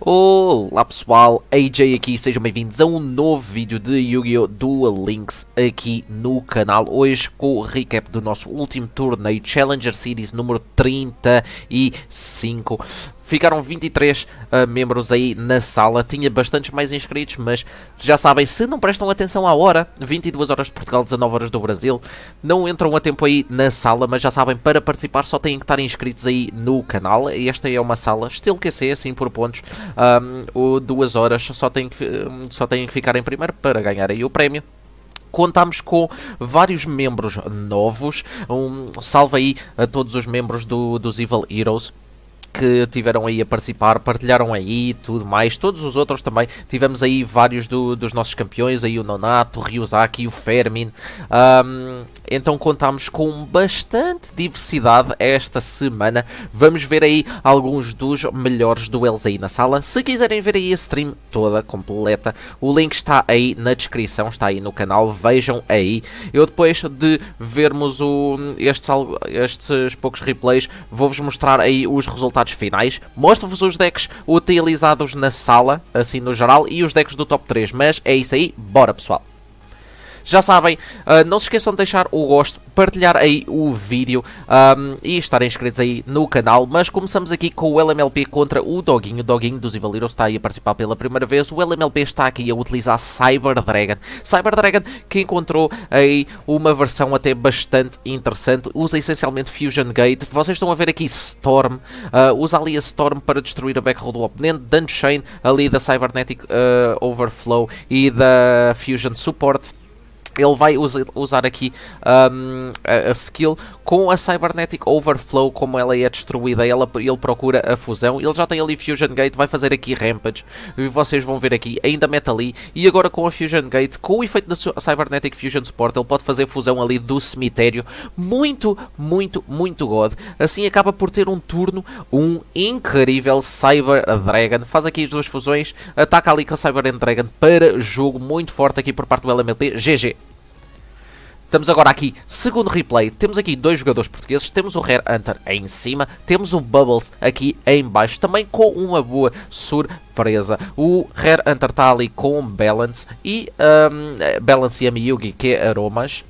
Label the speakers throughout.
Speaker 1: Olá pessoal, AJ aqui, sejam bem-vindos a um novo vídeo de Yu-Gi-Oh! Duel Links aqui no canal. Hoje com o recap do nosso último torneio Challenger Series número 35. Ficaram 23 uh, ah, membros aí na sala, tinha bastantes mais inscritos, mas já sabem, se não prestam atenção à hora, 22 horas de Portugal, 19 horas do Brasil, não entram a tempo aí na sala, mas já sabem, para participar só têm que estar inscritos aí no canal. Esta é uma sala, estilo QC, assim por pontos, um, duas horas, só têm, que, só têm que ficar em primeiro para ganhar aí o prémio contámos com vários membros novos. Um salve aí a todos os membros do, dos Evil Heroes que tiveram aí a participar, partilharam aí tudo mais, todos os outros também, tivemos aí vários do, dos nossos campeões, aí o Nonato, o Ryuzaki, o Fermin, um, então contamos com bastante diversidade esta semana. Vamos ver aí alguns dos melhores duelos aí na sala. Se quiserem ver aí a stream toda completa, o link está aí na descrição, está aí no canal, vejam aí. Eu depois de vermos o, estes, estes poucos replays, vou-vos mostrar aí os resultados finais. Mostro-vos os decks utilizados na sala, assim no geral, e os decks do top 3. Mas é isso aí, bora pessoal! Já sabem, uh, não se esqueçam de deixar o gosto, partilhar aí o vídeo um, e estarem inscritos aí no canal. Mas começamos aqui com o LMLP contra o Doguinho. O Doguinho dos Evil Heroes está aí a participar pela primeira vez. O LMLP está aqui a utilizar Cyber Dragon. Cyber Dragon que encontrou aí uma versão até bastante interessante. Usa essencialmente Fusion Gate. Vocês estão a ver aqui Storm. Uh, usa ali a Storm para destruir a backroll do oponente. Dunchain ali da Cybernetic uh, Overflow e da Fusion Support ele vai usar aqui um, a, a skill com a Cybernetic Overflow, como ela é destruída, ela, ele procura a fusão, ele já tem ali Fusion Gate, vai fazer aqui Rampage, e vocês vão ver aqui, ainda mete ali, e agora com a Fusion Gate, com o efeito da Cybernetic Fusion Support, ele pode fazer fusão ali do cemitério, muito, muito, muito god, assim acaba por ter um turno, um incrível Cyber Dragon, faz aqui as duas fusões, ataca ali com a Cyber Dragon para jogo muito forte aqui por parte do LMT, GG. Estamos agora aqui, segundo replay, temos aqui dois jogadores portugueses, temos o Rare Hunter em cima, temos o Bubbles aqui em baixo, também com uma boa surpresa. O Rare Hunter está ali com Balance e um, Balance e a Miyugi, que é aromas,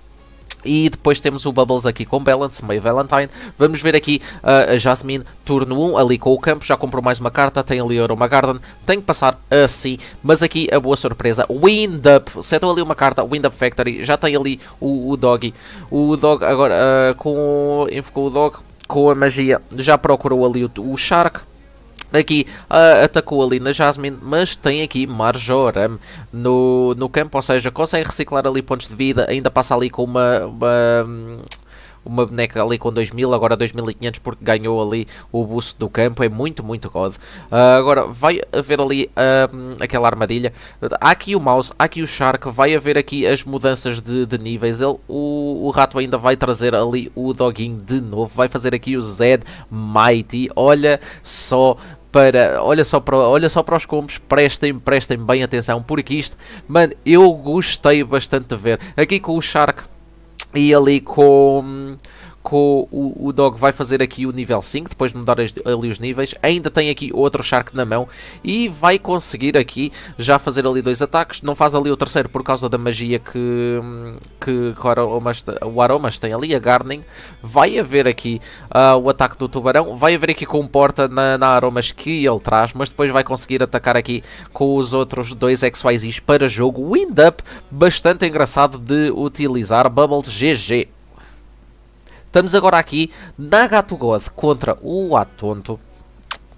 Speaker 1: e depois temos o Bubbles aqui com Balance, meio Valentine. Vamos ver aqui uh, a Jasmine, turno 1, ali com o campo. Já comprou mais uma carta, tem ali Aroma Garden. Tem que passar assim, mas aqui a boa surpresa. Wind Up, setou ali uma carta, Wind Up Factory. Já tem ali o, o Doggy. O Dog agora uh, com, com o Dog, com a magia, já procurou ali o, o Shark Aqui uh, atacou ali na Jasmine, mas tem aqui Marjoram no, no campo, ou seja, consegue reciclar ali pontos de vida, ainda passa ali com uma, uma uma boneca ali com 2000, agora 2500 porque ganhou ali o boost do campo, é muito, muito god. Uh, agora vai haver ali uh, aquela armadilha, há aqui o mouse, há aqui o shark, vai haver aqui as mudanças de, de níveis, Ele, o, o rato ainda vai trazer ali o doguinho de novo, vai fazer aqui o Zed Mighty, olha só para, olha só para, olha só para os combos, prestem, prestem bem atenção, porque isto, mano, eu gostei bastante de ver. Aqui com o Shark e ali com com o, o, Dog vai fazer aqui o nível 5, depois de mudar ali os níveis, ainda tem aqui outro Shark na mão e vai conseguir aqui já fazer ali dois ataques, não faz ali o terceiro por causa da magia que, que, que o, aromas, o Aromas tem ali, a Gardening, vai haver aqui uh, o ataque do Tubarão, vai haver aqui com porta na, na Aromas que ele traz, mas depois vai conseguir atacar aqui com os outros dois XYZs para jogo, Wind Up, bastante engraçado de utilizar, Bubbles GG. Estamos agora aqui na Gato God contra o Atonto.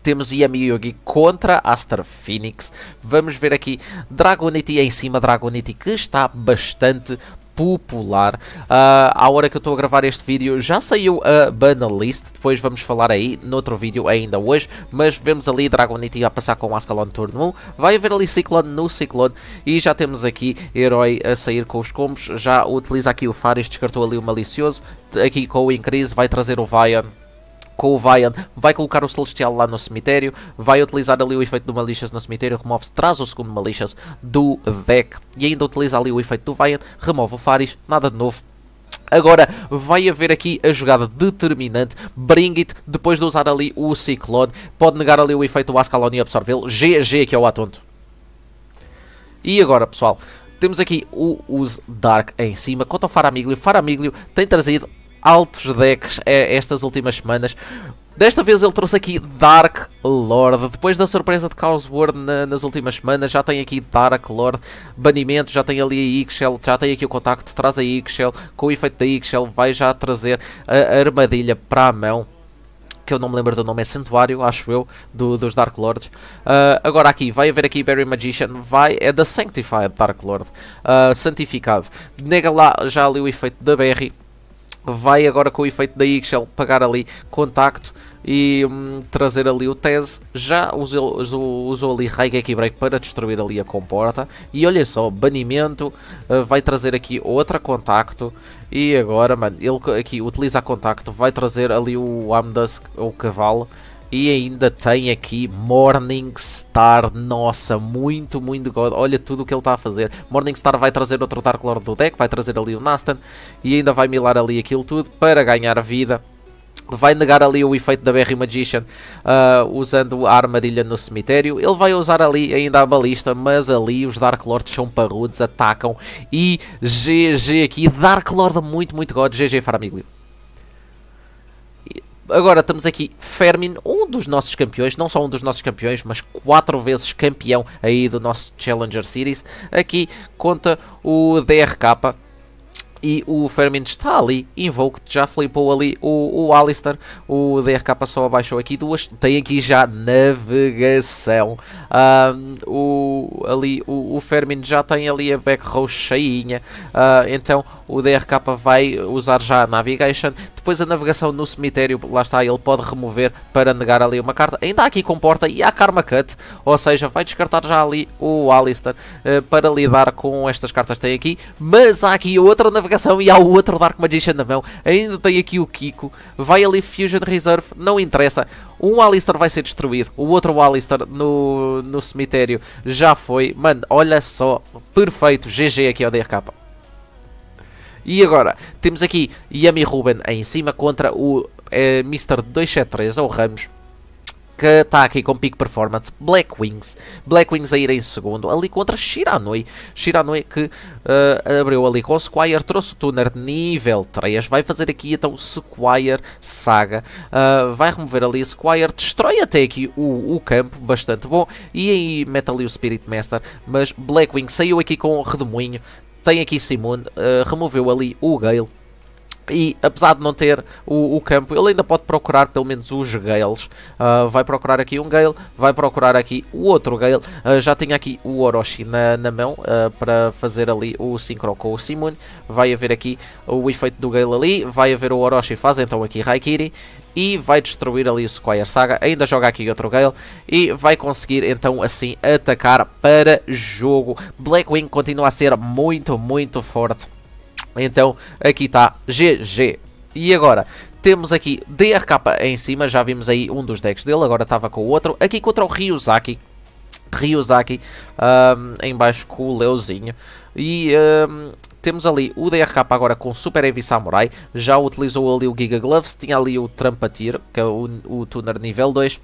Speaker 1: Temos Yami Yogi contra Aster Phoenix. Vamos ver aqui Dragonite em cima. Dragonite que está bastante popular. Uh, à hora que eu estou a gravar este vídeo já saiu a Banalist, depois vamos falar aí noutro vídeo ainda hoje, mas vemos ali Dragonite a passar com o Ascalon turno 1, vai haver ali Ciclone no Ciclone e já temos aqui Herói a sair com os combos, já utiliza aqui o Faris, descartou ali o Malicioso, aqui com o Increase vai trazer o Vion com o Vian, vai colocar o Celestial lá no cemitério, vai utilizar ali o efeito do Malicious no cemitério, remove-se, traz o segundo Malicious do deck e ainda utiliza ali o efeito do Vian, remove o Faris, nada de novo. Agora vai haver aqui a jogada determinante. Bring it, depois de usar ali o Ciclone, pode negar ali o efeito do Ascalon e absorvê-lo. GG que é o atonto. E agora, pessoal, temos aqui o Use Dark em cima. Quanto ao Faramiglio, Faramiglio tem trazido altos decks eh, estas últimas semanas. Desta vez ele trouxe aqui Dark Lord. Depois da surpresa de Chaos World na, nas últimas semanas, já tem aqui Dark Lord, banimento, já tem ali a Ixchel, já tem aqui o contacto, traz a Ixchel, com o efeito da Ixchel vai já trazer a armadilha para a mão. Que eu não me lembro do nome, é Santuário, acho eu, do, dos Dark Lords. Uh, agora aqui, vai haver aqui Barry Magician, vai, é da Sanctified Dark Lord, uh, santificado. Nega lá já ali o efeito da Barry vai agora com o efeito da Ixchel pagar ali contacto e hum, trazer ali o Tese Já usou, usou, usou ali Raigeki Break para destruir ali a comporta. E olha só, banimento, uh, vai trazer aqui outra contacto. E agora, mano, ele aqui utiliza a contacto, vai trazer ali o Amdusk, o cavalo. E ainda tem aqui Morningstar, nossa, muito, muito God. Olha tudo o que ele está a fazer. Morningstar vai trazer outro Dark Lord do deck, vai trazer ali o Nastan e ainda vai milar ali aquilo tudo para ganhar vida vai negar ali o efeito da Berry Magician uh, usando a armadilha no cemitério. Ele vai usar ali ainda a balista, mas ali os Dark Lords são parrudos, atacam e GG aqui. Dark Lord muito, muito god. GG Faramiglio. Agora temos aqui Fermin, um dos nossos campeões, não só um dos nossos campeões, mas quatro vezes campeão aí do nosso Challenger Series. Aqui conta o DRK, e o Fermin está ali, Invoked, já flipou ali o, o Alistair, o DRK só abaixou aqui duas, tem aqui já navegação. Um, o, ali, o, o Fermin já tem ali a back row cheinha, uh, então o DRK vai usar já a Navigation, depois a navegação no cemitério, lá está, ele pode remover para negar ali uma carta, ainda aqui comporta e há Karma Cut, ou seja, vai descartar já ali o Alistair uh, para lidar com estas cartas que tem aqui, mas há aqui outra navegação navegação e há o outro Dark Magician na mão. Ainda tem aqui o Kiko. Vai ali Fusion Reserve, não interessa. Um Alistair vai ser destruído, o outro Alistair no, no cemitério já foi. Mano, olha só, perfeito, GG aqui ao DRK. E agora, temos aqui Yami Ruben em cima contra o é, Mr. 273, ou Ramos que está aqui com peak performance, Black Wings Black Wings a ir em segundo, ali contra Shiranui, Shiranui que uh, abriu ali com o Squire, trouxe o Tuner nível 3, vai fazer aqui então Squire Saga, uh, vai remover ali Squire, destrói até aqui o, o campo, bastante bom, e aí mete ali o Spirit Master, mas Black Wings saiu aqui com o redemoinho, tem aqui Simone, uh, removeu ali o Gale, e apesar de não ter o, o, campo, ele ainda pode procurar pelo menos os Gales. Uh, vai procurar aqui um Gale, vai procurar aqui o outro Gale. Uh, já tem aqui o Orochi na, na mão uh, para fazer ali o Synchro com o Simune. Vai haver aqui o efeito do Gale ali, vai haver o Orochi, faz então aqui Raikiri e vai destruir ali o Squire Saga, ainda joga aqui outro Gale e vai conseguir então assim atacar para jogo. Blackwing continua a ser muito, muito forte então aqui está GG. E agora, temos aqui DRK em cima, já vimos aí um dos decks dele, agora estava com o outro. Aqui contra o Ryuzaki. Ryuzaki um, em baixo com o Leozinho. E um, temos ali o DRK agora com Super Heavy Samurai. Já utilizou ali o Giga Gloves, tinha ali o Trampatir, que é o, o tuner nível 2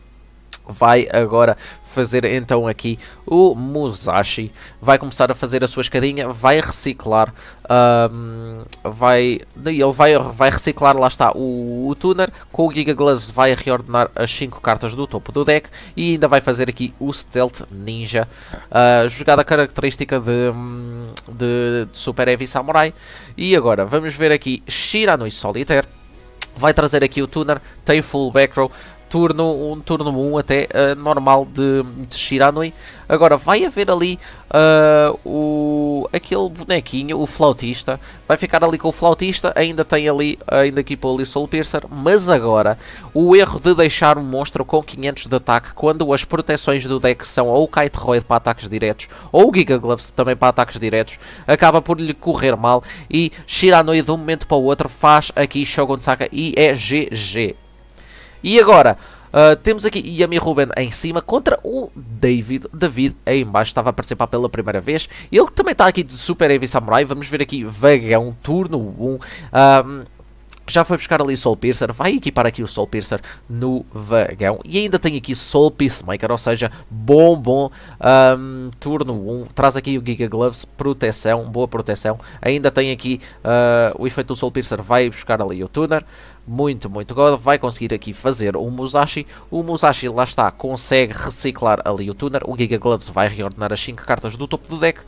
Speaker 1: vai agora fazer então aqui o Musashi. Vai começar a fazer a sua escadinha, vai reciclar, um, vai, ele vai, vai reciclar, lá está, o, o Tuner. Com o Giga Gloves vai reordenar as 5 cartas do topo do deck e ainda vai fazer aqui o Stealth Ninja. Uh, jogada característica de, de, de Super Heavy Samurai. E agora vamos ver aqui Shiranui Solitaire vai trazer aqui o Tuner, tem full back row, turno, um turno 1 um até uh, normal de, de Shiranui. Agora vai haver ali uh, o, aquele bonequinho, o flautista, vai ficar ali com o flautista, ainda tem ali, ainda equipou ali o Soul Piercer, mas agora o erro de deixar um monstro com 500 de ataque quando as proteções do deck são ou o Kiteroid para ataques diretos ou o Giga Gloves também para ataques diretos, acaba por lhe correr mal e Shiranui de um momento para o outro faz aqui Shogun Saka e é GG. E agora, uh, temos aqui Yami Ruben em cima contra o David. David aí embaixo estava a participar pela primeira vez. Ele também está aqui de Super Heavy Samurai. Vamos ver aqui vagão, turno 1. Um, já foi buscar ali Soul Piercer, vai equipar aqui o Soul Piercer no vagão. E ainda tem aqui Soul Peacemaker, ou seja, bom, bom um, turno 1. Traz aqui o Giga Gloves, proteção, boa proteção. Ainda tem aqui uh, o efeito do Soul Piercer, vai buscar ali o Tuner muito, muito God vai conseguir aqui fazer o Musashi. O Musashi, lá está, consegue reciclar ali o Tuner. O Giga Gloves vai reordenar as 5 cartas do topo do deck.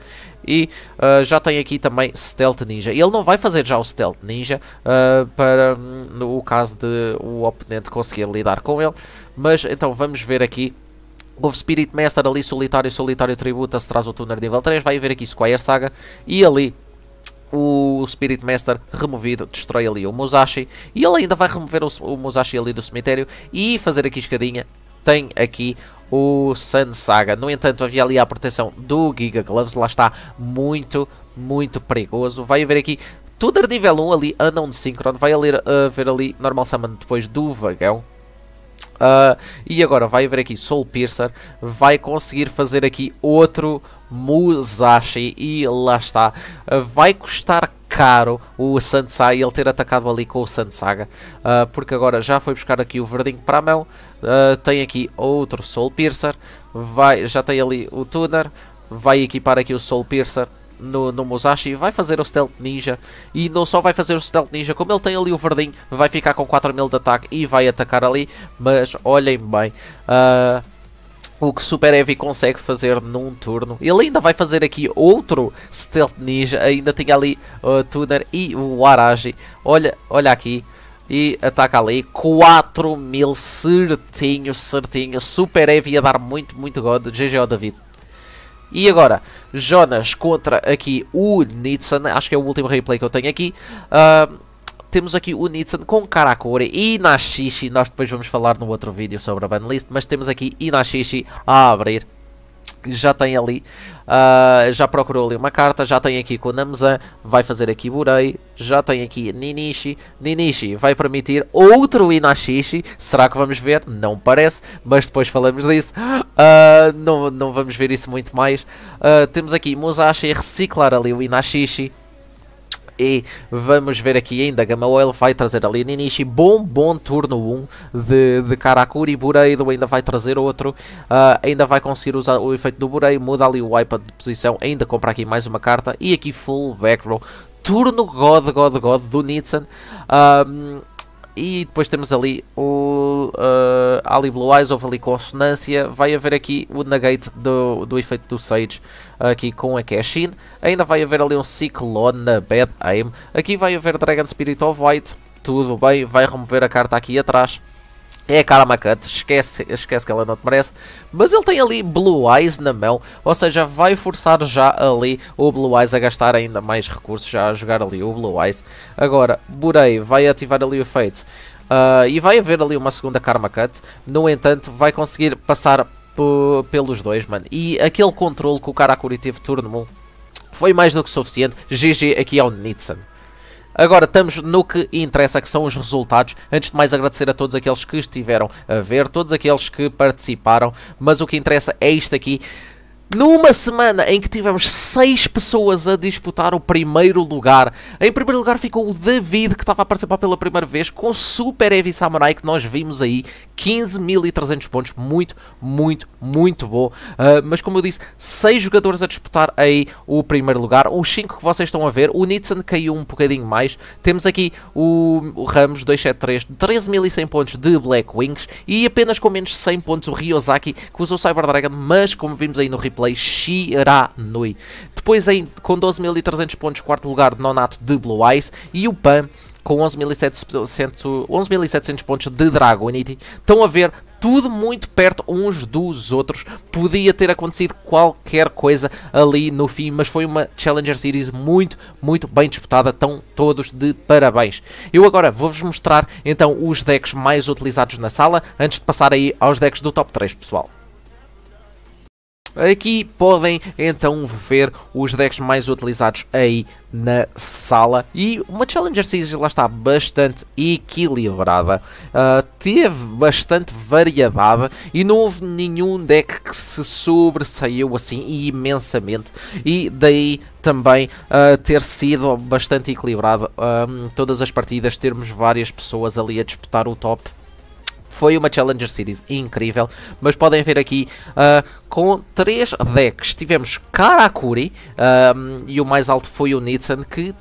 Speaker 1: E uh, já tem aqui também Stealth Ninja. Ele não vai fazer já o Stealth Ninja uh, para um, no caso de o oponente conseguir lidar com ele. Mas então vamos ver aqui o Spirit Master ali solitário, solitário tributa, se traz o Tuner nível 3, vai haver aqui Squire Saga e ali o Spirit Master removido destrói ali o Musashi e ele ainda vai remover o, o Musashi ali do cemitério e fazer aqui escadinha. Tem aqui o Sun Saga. No entanto, havia ali a proteção do Giga Gloves. Lá está muito, muito perigoso. Vai haver aqui Tuder nível 1 ali, Unknown Synchron. Vai haver eh, ali Normal Summon depois do Vagão. Ah, e agora vai haver aqui Soul Piercer vai conseguir fazer aqui outro Musashi e lá está. Uh, vai custar caro o Sansai ele ter atacado ali com o Sansaga, uh, porque agora já foi buscar aqui o verdinho para a mão, uh, tem aqui outro Soul Piercer, vai, já tem ali o Tuner, vai equipar aqui o Soul Piercer no, no Musashi, vai fazer o Stealth Ninja e não só vai fazer o Stealth Ninja, como ele tem ali o verdinho, vai ficar com 4000 de ataque e vai atacar ali, mas olhem bem. Uh, o que Super Heavy consegue fazer num turno. Ele ainda vai fazer aqui outro Stealth Ninja. Ainda tem ali o uh, ah, Tuner e o Araji. Olha, olha aqui. E ataca ali. 4 mil certinho, certinho. Super Heavy a dar muito, muito God. GG ao David. E agora, Jonas contra aqui o Nitsan, acho que é o último replay que eu tenho aqui. Uh, temos aqui o Nitsan com Karakuri, Inashishi, nós depois vamos falar no outro vídeo sobre a banlist, mas temos aqui Inashishi a abrir já tem ali, uh, já procurou ali uma carta, já tem aqui com Konamzan, vai fazer aqui Burei, já tem aqui Ninishi, Ninishi vai permitir outro Inashishi, será que vamos ver? Não parece, mas depois falamos disso, uh, não, não vamos ver isso muito mais. Uh, temos aqui Musashi reciclar ali o Inashishi, e vamos ver aqui ainda, Gamael vai trazer ali Ninishi, bom, bom turno 1 de, de Karakuri, Bureido ainda vai trazer outro, uh, ainda vai conseguir usar o efeito do Burei, muda ali o wipe de posição, ainda compra aqui mais uma carta, e aqui full back row, turno God, God, God do Nitsan, um, ah, e depois temos ali o uh, Ali Blue Eyes, houve ali consonância, vai haver aqui o negate do, do efeito do Sage eh, aqui com a Cashin, ainda vai haver ali um Ciclone na Bad Aim, aqui vai haver Dragon Spirit of White, tudo bem, vai remover a carta aqui atrás, é a Cut, esquece, esquece que ela não te merece. Mas ele tem ali Blue Eyes na mão, ou seja, vai forçar já ali o Blue Eyes a gastar ainda mais recursos, já a jogar ali o Blue Eyes. Agora, Burei vai ativar ali o feito uh, e vai haver ali uma segunda Karma Cut. No entanto, vai conseguir passar pelos dois, mano. E aquele controle que o Karakuri teve turno 1 foi mais do que suficiente. GG aqui ao Nitsan. Agora estamos no que interessa, que são os resultados. Antes de mais agradecer a todos aqueles que estiveram a ver, todos aqueles que participaram, mas o que interessa é isto aqui. Numa semana em que tivemos 6 pessoas a disputar o primeiro lugar, em primeiro lugar ficou o David, que estava a participar pela primeira vez, com Super Heavy Samurai, que nós vimos aí, 15.300 pontos, muito, muito, muito bom. Uh, mas como eu disse, 6 jogadores a disputar aí o primeiro lugar. Os 5 que vocês estão a ver, o Nitsan caiu um bocadinho mais. Temos aqui o, o Ramos 273, 13.100 pontos de Black Wings e apenas com menos 100 pontos o Ryozaki que usou Cyber Dragon, mas como vimos aí no replay, Shiranui. Depois aí com 12.300 pontos, quarto lugar, Nonato de Blue Eyes e o Pan com 11.700 pontos de Dragonite. Estão a ver tudo muito perto uns dos outros. Podia ter acontecido qualquer coisa ali no fim, mas foi uma Challenger Series muito, muito bem disputada. Estão todos de parabéns. Eu agora vou-vos mostrar então os decks mais utilizados na sala, antes de passar aí aos decks do top 3, pessoal. Aqui podem então ver os decks mais utilizados aí na sala e uma Challenger Season lá está bastante equilibrada, uh, teve bastante variedade e não houve nenhum deck que se sobressaiu assim imensamente e daí também uh, ter sido bastante equilibrado ah, todas as partidas, termos várias pessoas ali a disputar o top foi uma Challenger Series incrível, mas podem ver aqui uh, com três decks. Tivemos Karakuri ah, e o mais alto foi o Nitsan, que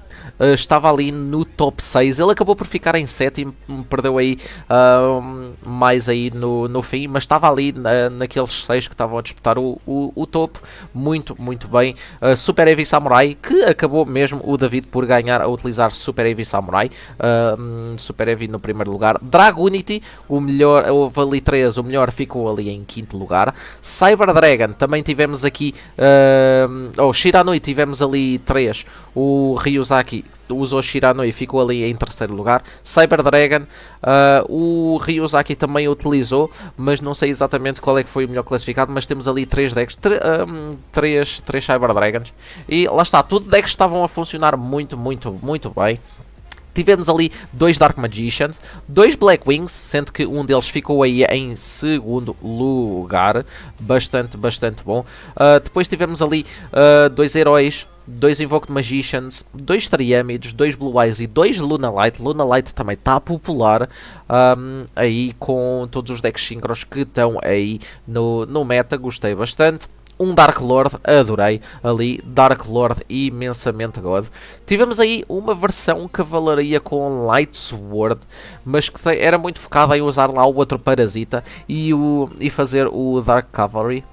Speaker 1: uh, estava ali no top 6. Ele acabou por ficar em e hum, perdeu aí uh, mais aí no, no fim, mas estava ali na, naqueles seis que estavam a disputar o, o, o topo. Muito, muito bem. Uh, Super Heavy Samurai, que acabou mesmo o David por ganhar a utilizar Super Heavy Samurai. Eh, hum, Super Heavy no primeiro lugar. Dragonity o melhor, houve ali 3, o melhor ficou ali em quinto lugar. Cyber Dragon, também tivemos aqui, uh, ou oh, Shiranui tivemos ali 3, o Ryuzaki usou Shiranui ficou ali em terceiro lugar. Cyber Dragon, uh, o Ryuzaki também utilizou, mas não sei exatamente qual é que foi o melhor classificado, mas temos ali 3 decks, 3, um, Cyber Dragons. E lá está, tudo decks estavam a funcionar muito, muito, muito bem. Tivemos ali dois Dark Magicians, dois Black Wings, sendo que um deles ficou aí em segundo lugar, bastante, bastante bom. Uh, depois tivemos ali uh, dois heróis dois Invoked Magicians, dois Triamids, dois Blue Eyes e dois Luna Light. Luna Light também está popular um, aí com todos os decks synchros que estão aí no, no meta, gostei bastante. Um Dark Lord, adorei ali, Dark Lord imensamente God. Tivemos aí uma versão cavalaria com Light Sword, mas que era muito focada em usar lá o outro parasita e, o, e fazer o Dark Cavalry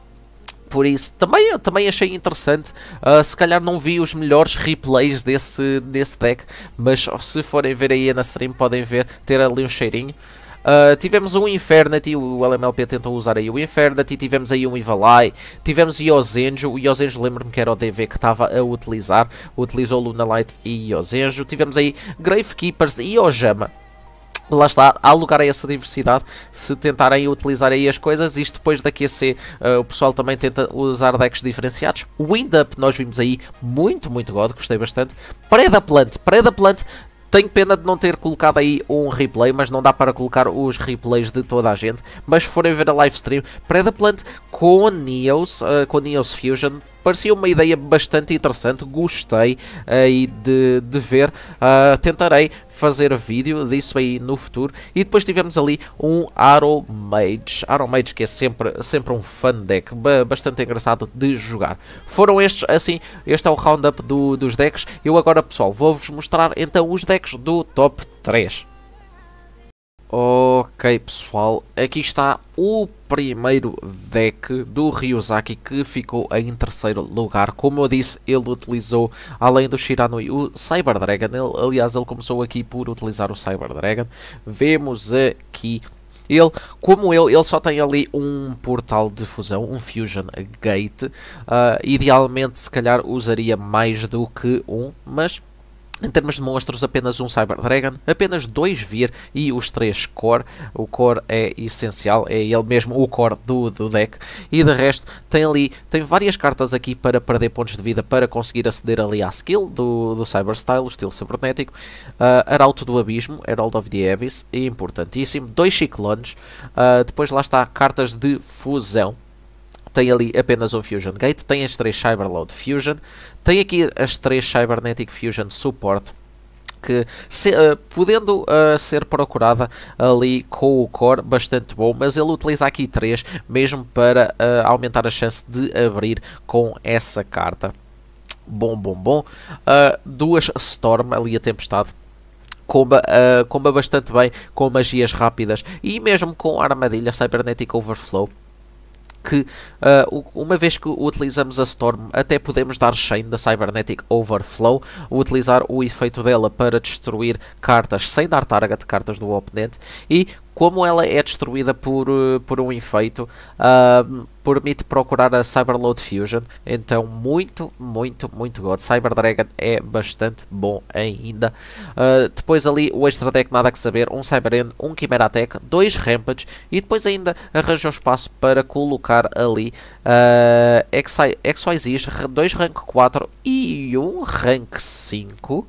Speaker 1: por isso, também, também achei interessante. Uh, se calhar não vi os melhores replays desse, desse deck, mas se forem ver aí na stream, podem ver, ter ali um cheirinho. Uh, tivemos um Infernity, o LMLP tentou usar aí o Infernity, tivemos aí um Ivalai, tivemos Iosenjo, o Iosenjo lembro-me que era o DV que estava a utilizar, utilizou light e Iosenjo, tivemos aí Gravekeepers e Ojama lá está, há lugar a essa diversidade se tentarem utilizar aí as coisas. Isto depois da QC, uh, eh, o pessoal também tenta usar decks diferenciados. Windup, nós vimos aí muito, muito god, gostei bastante. Plant Preda Plant Tenho pena de não ter colocado aí um replay, mas não dá para colocar os replays de toda a gente. Mas se forem ver a live stream, Plant com Neos, uh, com Neos Fusion, parecia uma ideia bastante interessante, gostei aí eh, de, de ver. Uh, tentarei fazer vídeo disso aí no futuro. E depois tivemos ali um Arrow Mage. Arrow Mage que é sempre, sempre um fun deck, bastante engraçado de jogar. Foram estes, assim, este é o roundup do, dos decks. Eu agora, pessoal, vou-vos mostrar então os decks do top 3. Ok pessoal, aqui está o primeiro deck do Ryuzaki que ficou em terceiro lugar. Como eu disse, ele utilizou, além do Shiranui, o Cyber Dragon. Ele, aliás, ele começou aqui por utilizar o Cyber Dragon. Vemos aqui ele, como ele, ele só tem ali um portal de fusão, um Fusion Gate. Uh, idealmente, se calhar, usaria mais do que um, mas em termos de monstros, apenas um Cyber Dragon, apenas dois Vir e os três Core. O Core é essencial, é ele mesmo o Core do, do deck. E de resto, tem ali, tem várias cartas aqui para perder pontos de vida, para conseguir aceder ali à skill do, do Cyber Style, o estilo cibernético. Uh, Arauto do Abismo, Herald of the Abyss, importantíssimo. Dois Ciclones, uh, depois lá está, cartas de fusão tem ali apenas um Fusion Gate, tem as três Cyberload Fusion, tem aqui as três Cybernetic Fusion Support, que se, uh, podendo uh, ser procurada ali com o core bastante bom, mas ele utiliza aqui 3 mesmo para uh, aumentar a chance de abrir com essa carta. Bom, bom, bom. duas Storm ali a tempestade comba, uh, comba bastante bem com magias rápidas e mesmo com armadilha Cybernetic Overflow que uh, uma vez que utilizamos a Storm, até podemos dar Shane da Cybernetic Overflow, utilizar o efeito dela para destruir cartas sem dar target de cartas do oponente e como ela é destruída por, eh, por um efeito, uh, permite procurar a Cyberload Fusion. Então, muito, muito, muito god. Cyber Dragon é bastante bom ainda. Uh, depois ali o extra deck, nada que saber. Um Cyber End, um Chimera Attack, dois Rampage e depois ainda arranja o espaço para colocar ali uh, ah, XYZ, dois Rank 4 e um Rank 5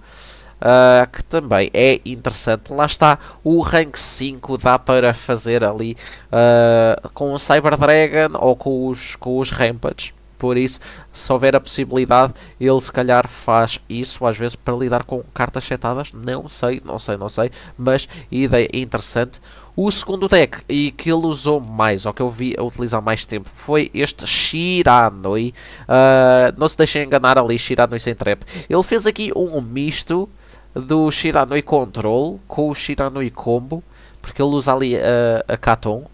Speaker 1: uh, que também é interessante. Lá está, o rank 5 dá para fazer ali uh, com o Cyber Dragon ou com os, com os Rampage. Por isso, se houver a possibilidade, ele se calhar faz isso às vezes para lidar com cartas setadas. Não sei, não sei, não sei, mas ideia interessante. O segundo deck e que ele usou mais, ou que eu vi a utilizar mais tempo, foi este Shiranui. Uh, não se deixem enganar ali, Shiranui sem trap. Ele fez aqui um misto do Shiranui Control com o Shiranui Combo, porque ele usa ali a, a Katon,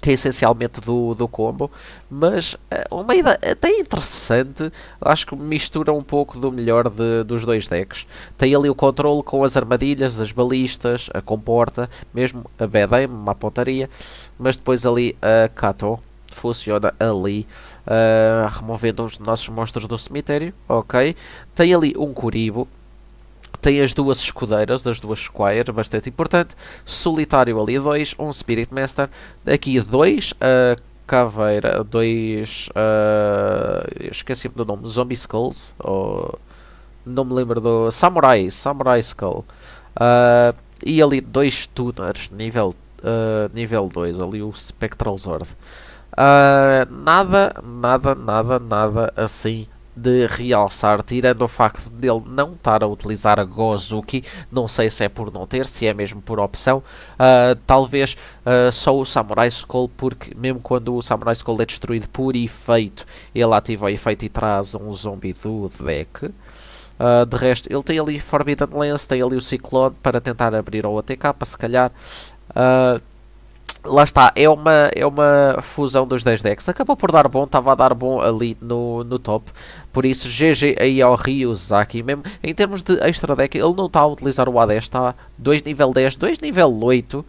Speaker 1: que é essencialmente do, do combo, mas eh, uma ideia até interessante, acho que mistura um pouco do melhor de, dos dois decks. Tem ali o controle com as armadilhas, as balistas, a comporta, mesmo a BDM, uma pontaria, mas depois ali a Katon funciona ali, uh, removendo uns nossos monstros do cemitério, ok? Tem ali um Curibo, tem as duas escudeiras, das duas Squire, bastante importante. Solitário ali dois, um Spirit Master. Aqui dois a Caveira dois Uh, Esqueci-me do nome, Zombie Skulls. Ou, não me lembro do. Samurai, Samurai Skull. Uh, e ali dois tuners, nível, uh, nível 2, ali o Spectral Zord. Uh, nada, nada, nada, nada assim de realçar, tirando o facto dele não estar a utilizar a Gozuki, não sei se é por não ter, se é mesmo por opção, uh, talvez uh, só o Samurai Skull, porque mesmo quando o Samurai Skull é destruído por efeito, ele ativa o efeito e traz um zombie do deck. Uh, de resto, ele tem ali Forbidden Lens, tem ali o Ciclone para tentar abrir o ATK, para se calhar. Uh, lá está, é uma, é uma fusão dos 10 decks. Acabou por dar bom, estava a dar bom ali no, no top. Por isso, GG aí ao Ryuzaki. Mesmo em termos de extra deck, ele não está a utilizar o A10, está 2 nível 10, 2 nível 8. Uh,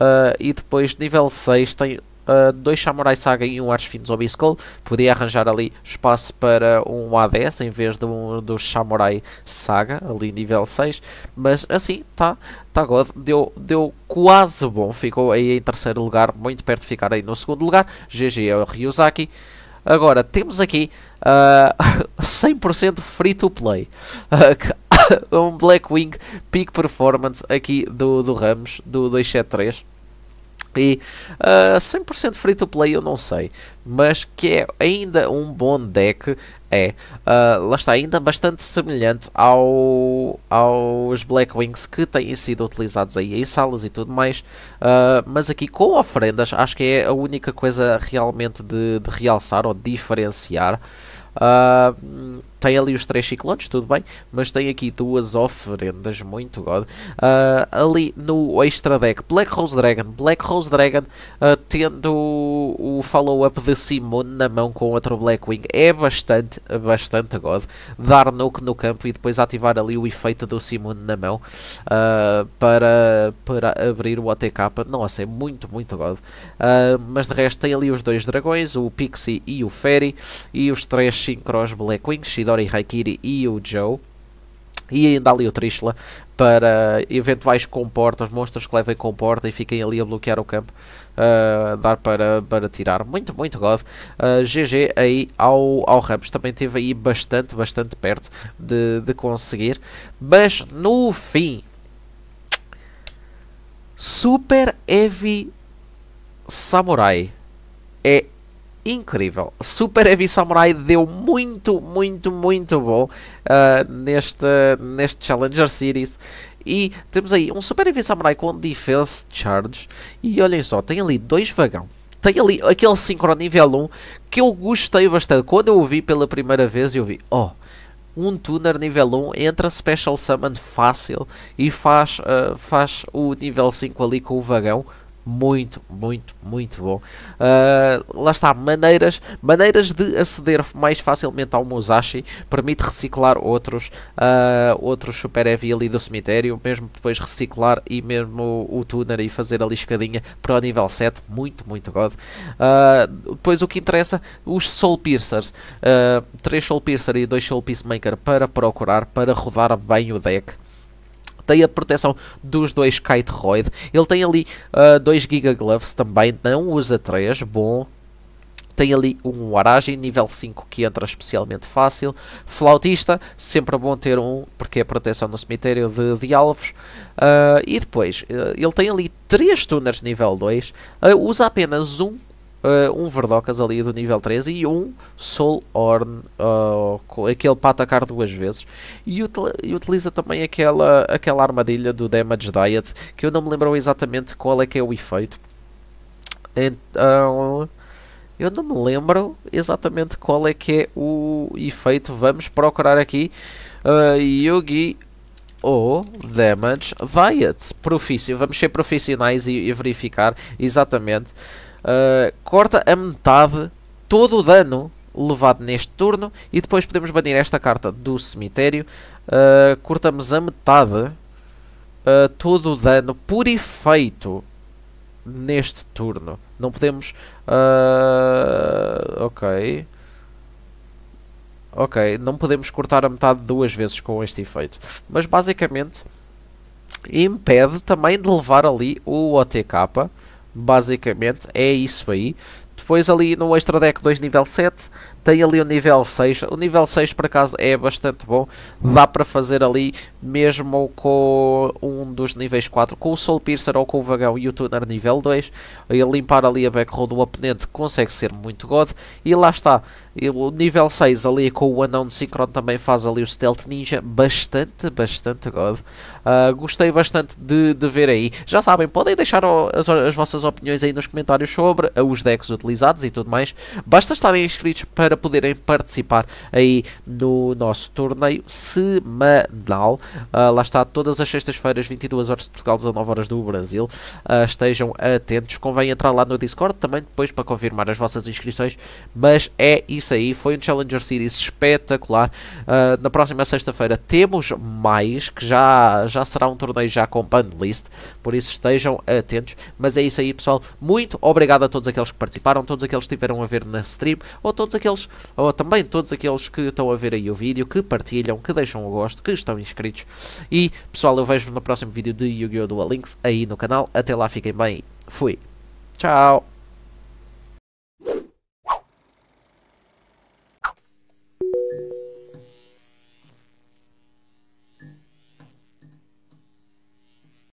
Speaker 1: ah, e depois nível 6 tem uh, dois Samurai Saga e um Archfiends ou Skull, podia arranjar ali espaço para um a A10 em vez de um, do Samurai Saga, ali nível 6, mas assim, tá, tá God, deu, deu quase bom, ficou aí em terceiro lugar, muito perto de ficar aí no segundo lugar, GG é o Ryuzaki. Agora, temos aqui uh, ah, 100% free to play. Uh, um Blackwing Peak Performance aqui do, do Ramos, do 273. E uh, 100% free to play eu não sei, mas que é ainda um bom deck, é, uh, lá está, ainda bastante semelhante ao, aos Black Wings que têm sido utilizados aí em salas e tudo mais, uh, mas aqui com ofrendas acho que é a única coisa realmente de, de realçar ou diferenciar. Uh, tem ali os três ciclones, tudo bem, mas tem aqui duas oferendas, muito god. Uh, ali no extra deck, Black Rose Dragon, Black Rose Dragon uh, tendo o, follow-up de Simone na mão com outro Blackwing, é bastante, bastante god. Dar nuke no campo e depois ativar ali o efeito do Simone na mão uh, para, para abrir o ATK, nossa, é muito, muito god. mas de resto tem ali os dois dragões, o Pixie e o Fairy, e os três Synchros Blackwings, Chidori Haikiri e o Joe e ainda ali o Trishla para eventuais comportas, monstros que levem comporta e fiquem ali a bloquear o campo, uh, dar para, para tirar. Muito, muito God. Uh, ah, GG aí ao, ao Ramos, também teve aí bastante, bastante perto de, de conseguir, mas no fim, Super Heavy Samurai é incrível. Super Heavy Samurai deu muito, muito, muito bom uh, neste, neste Challenger Series. E temos aí um Super Heavy Samurai com Defense Charge. E olhem só, tem ali dois vagão. Tem ali aquele Synchro nível 1 que eu gostei bastante. Quando eu o vi pela primeira vez, eu vi... Oh, um tuner nível 1 entra Special Summon fácil e faz, uh, faz o nível 5 ali com o vagão muito, muito, muito bom. Uh, lá está, maneiras, maneiras de aceder mais facilmente ao Musashi, permite reciclar outros, uh, outros Super Heavy ali do cemitério, mesmo depois reciclar e mesmo o, o Tuner e fazer a liscadinha para o nível 7, muito, muito god. Uh, depois o que interessa, os Soul Piercers, 3 Soul Piercer e 2 Soul Peacemaker para procurar, para rodar bem o deck tem a proteção dos dois Kite Royd. Ele tem ali uh, dois Giga Gloves também, não usa três, bom. Tem ali um aragem nível 5 que entra especialmente fácil. Flautista, sempre bom ter um, porque é proteção no cemitério de, de alvos. Uh, e depois, uh, ele tem ali 3 tuners nível 2, usa apenas um uh, um Verdocas ali do nível 13 e um Soul Horn, uh, eh, aquele para atacar duas vezes. E, util e, utiliza também aquela, aquela armadilha do Damage Diet, que eu não me lembro exatamente qual é que é o efeito. Então, eu não me lembro exatamente qual é que é o efeito. Vamos procurar aqui. Uh, Yugi ou Damage Diet. Profício. Vamos ser profissionais e, e verificar exatamente ah, corta a metade todo o dano levado neste turno e depois podemos banir esta carta do cemitério. Uh, cortamos a metade uh, todo o dano por efeito neste turno. Não podemos... Uh, ok... Ok, não podemos cortar a metade duas vezes com este efeito. Mas basicamente impede também de levar ali o OTK Basicamente é isso aí. Depois ali no Extra Deck 2 nível 7 tem ali o nível 6. O nível 6 por acaso é bastante bom. Dá para fazer ali mesmo com um dos níveis 4. Com o Soul Piercer ou com o Vagão e o Tuner nível 2. E limpar ali a backroll do oponente consegue ser muito god. E lá está o nível 6 ali com o anão de Synchron também faz ali o Stealth Ninja bastante, bastante god. Uh, gostei bastante de, de ver aí. Já sabem, podem deixar o, as, as, vossas opiniões aí nos comentários sobre os decks utilizados e tudo mais. Basta estarem inscritos para poderem participar aí no nosso torneio semanal. Uh, lá está, todas as sextas-feiras, 22 horas de Portugal, 19 horas do Brasil. Uh, estejam atentos. Convém entrar lá no Discord também depois para confirmar as vossas inscrições. Mas é isso isso aí foi um Challenger Series espetacular. Uh, na próxima sexta-feira temos mais, que já, já será um torneio já com ban list, por isso estejam atentos. Mas é isso aí, pessoal. Muito obrigado a todos aqueles que participaram, todos aqueles que estiveram a ver na stream, ou todos aqueles, ou também todos aqueles que estão a ver aí o vídeo, que partilham, que deixam o gosto, que estão inscritos. E, pessoal, eu vejo-vos no próximo vídeo de Yu-Gi-Oh! Duel Links aí no canal. Até lá, fiquem bem. Fui. Tchau.